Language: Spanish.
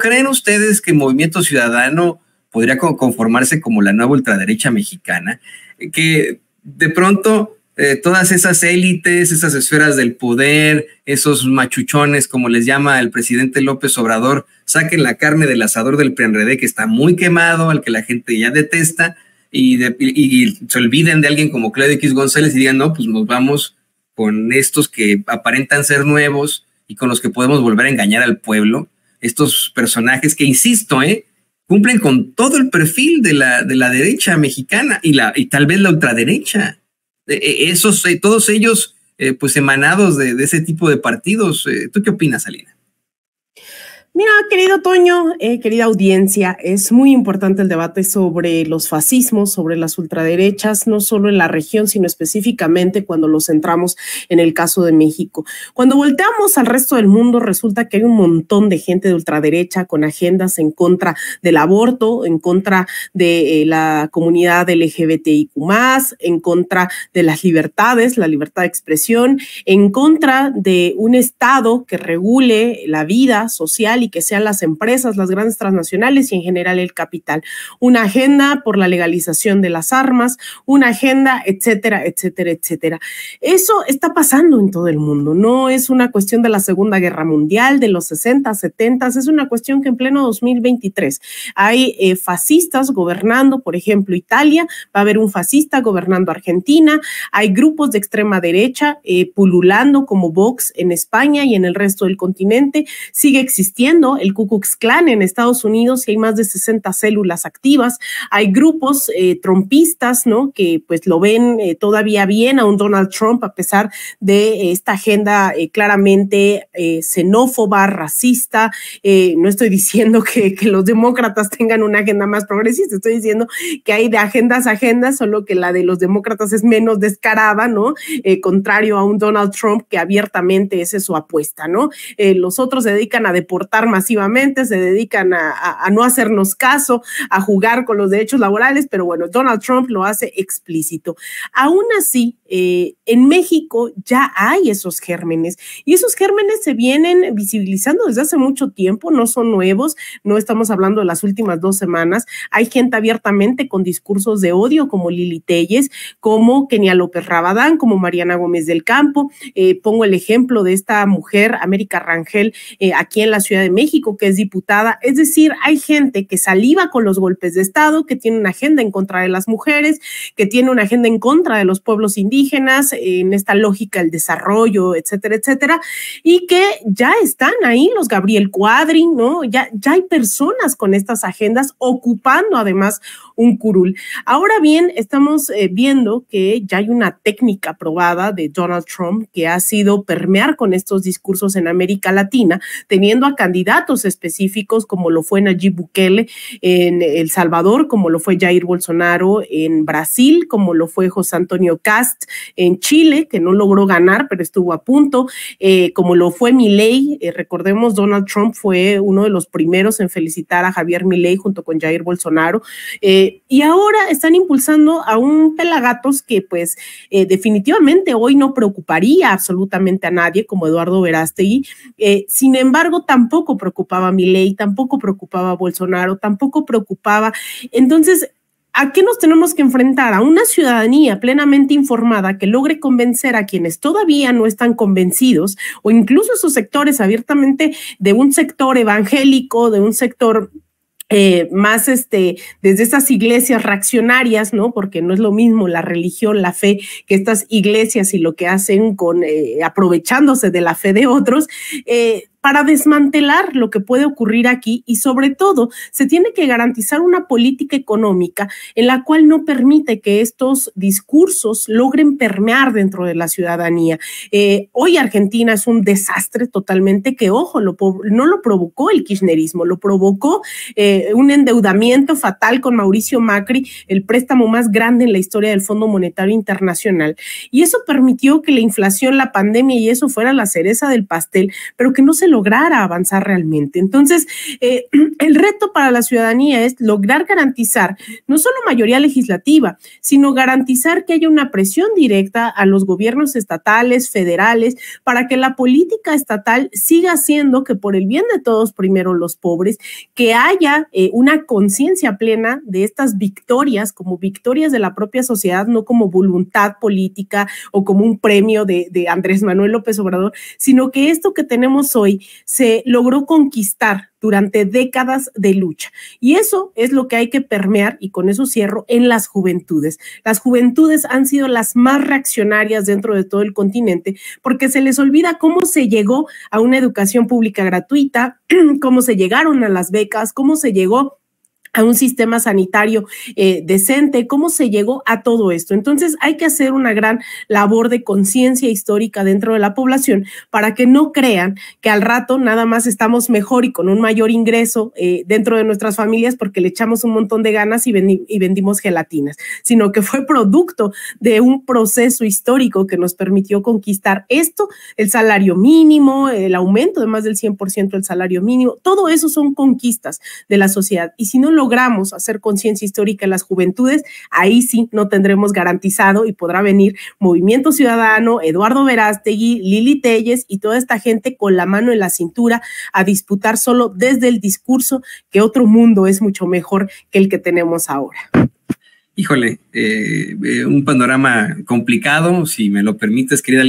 ¿creen ustedes que Movimiento Ciudadano podría conformarse como la nueva ultraderecha mexicana? Eh, que de pronto eh, todas esas élites, esas esferas del poder, esos machuchones, como les llama el presidente López Obrador, saquen la carne del asador del pre-enredé, que está muy quemado, al que la gente ya detesta, y, y se olviden de alguien como Claudio X González y digan, no, pues nos vamos con estos que aparentan ser nuevos y con los que podemos volver a engañar al pueblo estos personajes que, insisto, ¿eh? cumplen con todo el perfil de la, de la derecha mexicana y, la, y tal vez la ultraderecha. E, e, esos, eh, todos ellos, eh, pues emanados de, de, ese tipo de partidos. ¿Tú qué opinas, Alina? Mira, querido Toño, eh, querida audiencia, es muy importante el debate sobre los fascismos, sobre las ultraderechas, no solo en la región, sino específicamente cuando los centramos en el caso de México. Cuando volteamos al resto del mundo, resulta que hay un montón de gente de ultraderecha con agendas en contra del aborto, en contra de eh, la comunidad LGBTIQ, en contra de las libertades, la libertad de expresión, en contra de un Estado que regule la vida social y que sean las empresas, las grandes transnacionales y en general el capital. Una agenda por la legalización de las armas, una agenda, etcétera, etcétera, etcétera. Eso está pasando en todo el mundo. No es una cuestión de la Segunda Guerra Mundial, de los 60, 70, es una cuestión que en pleno 2023 hay eh, fascistas gobernando, por ejemplo, Italia, va a haber un fascista gobernando Argentina, hay grupos de extrema derecha eh, pululando como Vox en España y en el resto del continente, sigue existiendo el Ku Klux Klan en Estados Unidos y hay más de 60 células activas. Hay grupos eh, trompistas, ¿no? Que pues lo ven eh, todavía bien a un Donald Trump a pesar de eh, esta agenda eh, claramente xenófoba, racista. no estoy diciendo que, los demócratas tengan una agenda más progresista, estoy diciendo que hay de agendas a agendas, solo que la de los demócratas es menos descarada, ¿no? contrario a un Donald Trump que abiertamente esa es su apuesta, ¿no? los otros se dedican a deportar masivamente, se dedican a no hacernos caso, a jugar con los derechos laborales, pero bueno, Donald Trump lo hace explícito. Aún así, eh, en México ya hay esos gérmenes y esos gérmenes se vienen visibilizando desde hace mucho tiempo, no son nuevos, no estamos hablando de las últimas dos semanas. Hay gente abiertamente con discursos de odio como Lili Telles, como Kenia López Rabadán, como Mariana Gómez del Campo. Eh, pongo el ejemplo de esta mujer, América Rangel, eh, aquí en la Ciudad de México, que es diputada. Es decir, hay gente que saliva con los golpes de Estado, que tiene una agenda en contra de las mujeres, que tiene una agenda en contra de los pueblos indígenas en esta lógica del desarrollo, etcétera, etcétera, y que ya están ahí los Gabriel Cuadri, ¿no? Ya, ya hay personas con estas agendas ocupando además un curul. Ahora bien, estamos eh, viendo que ya hay una técnica probada de Donald Trump que ha sido permear con estos discursos en América Latina, teniendo a candidatos específicos como lo fue Nayib Bukele en El Salvador, como lo fue Jair Bolsonaro en Brasil, como lo fue José Antonio Cast en Chile, que no logró ganar, pero estuvo a punto, eh, como lo fue Milei. Eh, recordemos, Donald Trump fue uno de los primeros en felicitar a Javier Milei junto con Jair Bolsonaro. Eh, y ahora están impulsando a un pelagatos que pues definitivamente hoy no preocuparía absolutamente a nadie, como Eduardo Verástegui. sin embargo, tampoco preocupaba a Milei, tampoco preocupaba Bolsonaro, tampoco preocupaba. Entonces, ¿A qué nos tenemos que enfrentar? A una ciudadanía plenamente informada que logre convencer a quienes todavía no están convencidos o incluso sus sectores abiertamente de un sector evangélico, de un sector eh, más este, desde esas iglesias reaccionarias, ¿no? Porque no es lo mismo la religión, la fe, que estas iglesias y lo que hacen con eh, aprovechándose de la fe de otros, eh, para desmantelar lo que puede ocurrir aquí y sobre todo se tiene que garantizar una política económica en la cual no permite que estos discursos logren permear dentro de la ciudadanía. Eh, hoy Argentina es un desastre totalmente que, ojo, no lo provocó el kirchnerismo, lo provocó eh, un endeudamiento fatal con Mauricio Macri, el préstamo más grande en la historia del Fondo Monetario Internacional. Y eso permitió que la inflación, la pandemia y eso fuera la cereza del pastel, pero que no se lograr avanzar realmente. Entonces, eh, el reto para la ciudadanía es lograr garantizar no solo mayoría legislativa, sino garantizar que haya una presión directa a los gobiernos estatales, federales, para que la política estatal siga siendo que por el bien de todos, primero los pobres, que haya eh, una conciencia plena de estas victorias como victorias de la propia sociedad, no como voluntad política o como un premio de Andrés Manuel López Obrador, sino que esto que tenemos hoy se logró conquistar durante décadas de lucha. Y eso es lo que hay que permear, y con eso cierro, en las juventudes. Las juventudes han sido las más reaccionarias dentro de todo el continente porque se les olvida cómo se llegó a una educación pública gratuita, cómo se llegaron a las becas, cómo se llegó a un sistema sanitario eh, decente, cómo se llegó a todo esto. Entonces hay que hacer una gran labor de conciencia histórica dentro de la población para que no crean que al rato nada más estamos mejor y con un mayor ingreso eh, dentro de nuestras familias porque le echamos un montón de ganas y, y vendimos gelatinas, sino que fue producto de un proceso histórico que nos permitió conquistar esto, el salario mínimo, el aumento de más del 100% del salario mínimo, todo eso son conquistas de la sociedad. Y si no lo logramos hacer conciencia histórica en las juventudes, ahí sí no tendremos garantizado y podrá venir Movimiento Ciudadano, Eduardo Verástegui, Lili Telles y toda esta gente con la mano en la cintura a disputar solo desde el discurso que otro mundo es mucho mejor que el que tenemos ahora. Híjole, eh, eh, un panorama complicado, si me lo permites, querida.